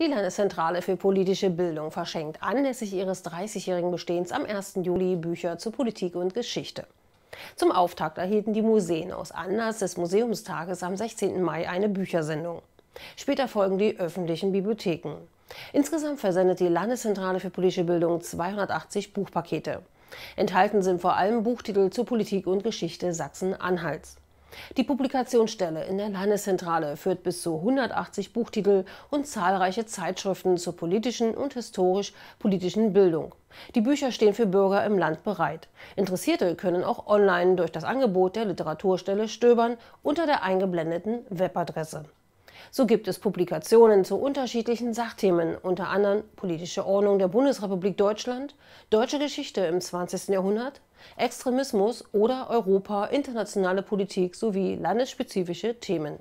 Die Landeszentrale für politische Bildung verschenkt anlässlich ihres 30-jährigen Bestehens am 1. Juli Bücher zu Politik und Geschichte. Zum Auftakt erhielten die Museen aus Anlass des Museumstages am 16. Mai eine Büchersendung. Später folgen die öffentlichen Bibliotheken. Insgesamt versendet die Landeszentrale für politische Bildung 280 Buchpakete. Enthalten sind vor allem Buchtitel zu Politik und Geschichte Sachsen-Anhalts. Die Publikationsstelle in der Landeszentrale führt bis zu 180 Buchtitel und zahlreiche Zeitschriften zur politischen und historisch-politischen Bildung. Die Bücher stehen für Bürger im Land bereit. Interessierte können auch online durch das Angebot der Literaturstelle stöbern unter der eingeblendeten Webadresse. So gibt es Publikationen zu unterschiedlichen Sachthemen, unter anderem politische Ordnung der Bundesrepublik Deutschland, deutsche Geschichte im 20. Jahrhundert, Extremismus oder Europa, internationale Politik sowie landesspezifische Themen.